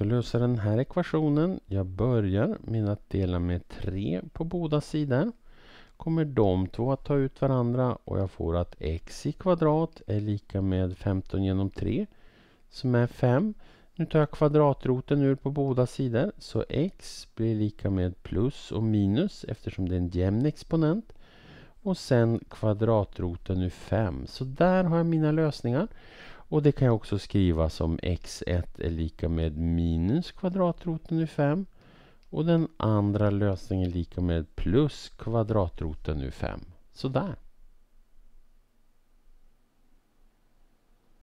ska lösa den här ekvationen. Jag börjar med att dela med 3 på båda sidor. Kommer de två att ta ut varandra och jag får att x i kvadrat är lika med 15 genom 3 som är 5. Nu tar jag kvadratroten ur på båda sidor så x blir lika med plus och minus eftersom det är en jämn exponent. Och sen kvadratroten ur 5. Så där har jag mina lösningar. Och det kan jag också skriva som x1 är lika med minus kvadratroten ur 5. Och den andra lösningen är lika med plus kvadratroten ur 5. Sådär.